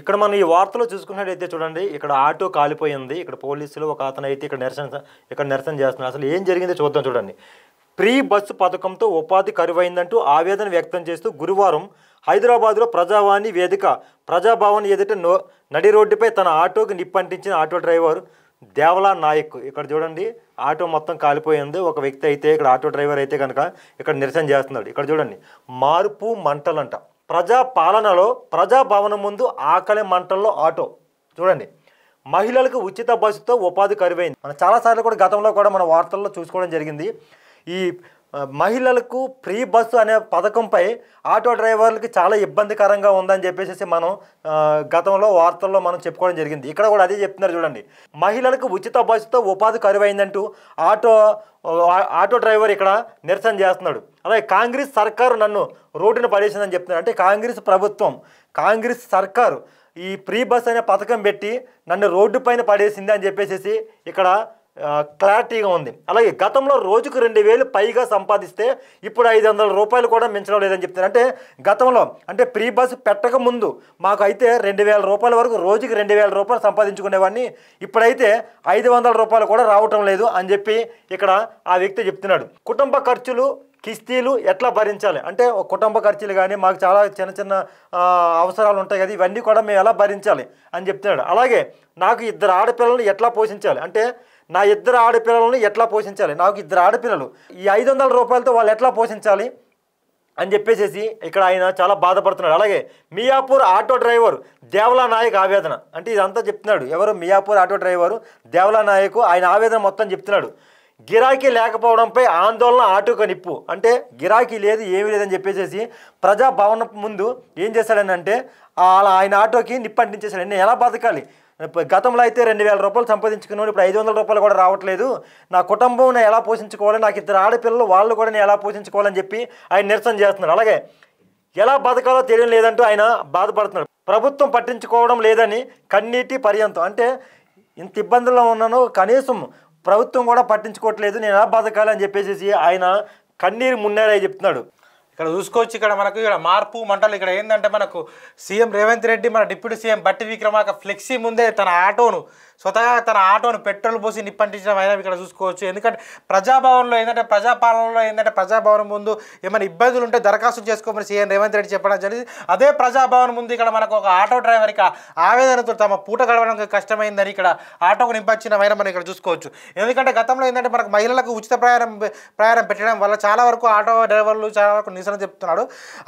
ఇక్కడ మనం ఈ వార్తలో చూసుకున్నట్టయితే చూడండి ఇక్కడ ఆటో కాలిపోయింది ఇక్కడ పోలీసులు ఒక అతను అయితే ఇక్కడ నిరసన ఇక్కడ నిరసన చేస్తున్నారు అసలు ఏం జరిగిందో చూద్దాం చూడండి ప్రీ బస్సు పథకంతో ఉపాధి కరువైందంటూ ఆవేదన వ్యక్తం చేస్తూ గురువారం హైదరాబాద్లో ప్రజావాణి వేదిక ప్రజాభవన్ ఎదుట నో నడి రోడ్డుపై తన ఆటోకి నిప్పంటించిన ఆటో డ్రైవర్ దేవలా నాయక్ ఇక్కడ చూడండి ఆటో మొత్తం కాలిపోయింది ఒక వ్యక్తి అయితే ఇక్కడ ఆటో డ్రైవర్ అయితే కనుక ఇక్కడ నిరసన చేస్తున్నాడు ఇక్కడ చూడండి మార్పు మంటలంట ప్రజా పాలనలో ప్రజాభవనం ముందు ఆకలి మంటల్లో ఆటో చూడండి మహిళలకు ఉచిత బస్సుతో ఉపాధి కరువైంది మన చాలాసార్లు కూడా గతంలో కూడా మన వార్తల్లో చూసుకోవడం జరిగింది ఈ మహిళలకు ఫ్రీ బస్సు అనే పథకంపై ఆటో డ్రైవర్లకి చాలా ఇబ్బందికరంగా ఉందని చెప్పేసి మనం గతంలో వార్తల్లో మనం చెప్పుకోవడం జరిగింది ఇక్కడ కూడా అదే చెప్తున్నారు చూడండి మహిళలకు ఉచిత బస్సుతో ఉపాధి కరువైందంటూ ఆటో ఆటో డ్రైవర్ ఇక్కడ నిరసన చేస్తున్నాడు అలాగే కాంగ్రెస్ సర్కారు నన్ను రోడ్డున పడేసిందని చెప్తున్నారు అంటే కాంగ్రెస్ ప్రభుత్వం కాంగ్రెస్ సర్కారు ఈ ఫ్రీ బస్ అనే పథకం పెట్టి నన్ను రోడ్డు పైన పడేసింది అని చెప్పేసి ఇక్కడ క్లారిటీగా ఉంది అలాగే గతంలో రోజుకు రెండు వేలు పైగా సంపాదిస్తే ఇప్పుడు ఐదు వందల రూపాయలు కూడా మించడం లేదని చెప్తారు అంటే గతంలో అంటే ప్రీ బస్ పెట్టక ముందు మాకు అయితే రెండు వేల రూపాయల వరకు రోజుకి రెండు వేల రూపాయలు సంపాదించుకునేవాడిని ఇప్పుడైతే ఐదు వందల రూపాయలు కూడా రావటం లేదు అని చెప్పి ఇక్కడ ఆ వ్యక్తి చెప్తున్నాడు కుటుంబ ఖర్చులు కిస్తీలు ఎట్లా భరించాలి అంటే కుటుంబ ఖర్చులు కానీ మాకు చాలా చిన్న చిన్న అవసరాలు ఉంటాయి కదా ఇవన్నీ కూడా మేము ఎలా భరించాలి అని చెప్తున్నాడు అలాగే నాకు ఇద్దరు ఆడపిల్లల్ని ఎట్లా పోషించాలి అంటే నా ఇద్దరు ఆడపిల్లలను ఎట్లా పోషించాలి నాకు ఇద్దరు ఆడపిల్లలు ఈ ఐదు వందల రూపాయలతో వాళ్ళు ఎట్లా పోషించాలి అని చెప్పేసేసి ఇక్కడ ఆయన చాలా బాధపడుతున్నాడు అలాగే మియాపూర్ ఆటో డ్రైవర్ దేవలా నాయక్ ఆవేదన అంటే ఇదంతా చెప్తున్నాడు ఎవరు మియాపూర్ ఆటో డ్రైవరు దేవలా నాయక్ ఆయన ఆవేదన మొత్తం చెప్తున్నాడు గిరాకీ లేకపోవడంపై ఆందోళన ఆటోకు నిప్పు అంటే గిరాకీ లేదు ఏమీ లేదని చెప్పేసేసి ప్రజాభవనం ముందు ఏం చేశాడని అంటే అలా ఆయన ఆటోకి నిప్పు అంటించేశాడు నేను ఎలా బతకాలి గతంలో అయితే రెండు వేల రూపాయలు సంపాదించుకున్నాను ఇప్పుడు ఐదు వందల రూపాయలు కూడా రావట్లేదు నా కుటుంబం నేను ఎలా పోషించుకోవాలి నాకు ఇద్దరు ఆడపిల్లలు వాళ్ళు కూడా నేను ఎలా పోషించుకోవాలని చెప్పి ఆయన నిరసన చేస్తున్నాడు అలాగే ఎలా బతకాలో తెలియడం లేదంటూ ఆయన బాధపడుతున్నాడు ప్రభుత్వం పట్టించుకోవడం లేదని కన్నీటి పర్యంతం అంటే ఇంత ఇబ్బందుల్లో ఉన్నాను కనీసం ప్రభుత్వం కూడా పట్టించుకోవట్లేదు నేను ఎలా అని చెప్పేసి ఆయన కన్నీరు మున్నేరై చెప్తున్నాడు ఇక్కడ చూసుకోవచ్చు ఇక్కడ మనకు ఇక్కడ మార్పు మంటలు ఇక్కడ ఏంటంటే మనకు సీఎం రేవంత్ రెడ్డి మన డిప్యూటీ సీఎం బట్టి విక్రమార్క ఫ్లెక్సీ ముందే తన ఆటోను స్వతహా తన ఆటోను పెట్రోల్ పోసి నిప్పంటించడం అయినా ఇక్కడ చూసుకోవచ్చు ఎందుకంటే ప్రజాభవన్లో ఏంటంటే ప్రజాపాలనలో ఏంటంటే ప్రజాభవన్ ముందు ఏమైనా ఇబ్బందులు ఉంటే దరఖాస్తు చేసుకోమని సీఎం రేవంత్ రెడ్డి చెప్పడం జరిగింది అదే ప్రజాభవన్ ముందు ఇక్కడ మనకు ఒక ఆటో డ్రైవర్కి ఆవేదనతో తమ పూట గడవడానికి కష్టమైందని ఇక్కడ ఆటోకు నింపచ్చిన వైన మనం ఇక్కడ చూసుకోవచ్చు ఎందుకంటే గతంలో ఏంటంటే మనకు మహిళలకు ఉచిత ప్రయాణం ప్రయాణం పెట్టడం వల్ల చాలా వరకు ఆటో డ్రైవర్లు చాలా వరకు నిరసన చెప్తున్నాడు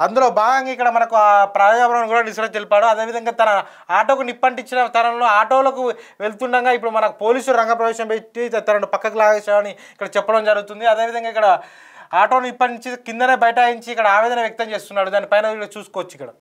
అందులో భాగంగా ఇక్కడ మనకు ఆ ప్రజాభవన్ కూడా నిరసన తెలిపాడు అదేవిధంగా తన ఆటోకు నిప్పంటించిన తనలో ఆటోలకు వెళ్తుండగా ఇప్పుడు మనకు పోలీసులు రంగప్రవేశం పెట్టి తనను పక్కకు లాగేసామని ఇక్కడ చెప్పడం జరుగుతుంది అదేవిధంగా ఇక్కడ ఆటోను ఇప్పటి నుంచి కిందనే బైఠాయించి ఇక్కడ ఆవేదన వ్యక్తం చేస్తున్నాడు దానిపైన చూసుకోవచ్చు ఇక్కడ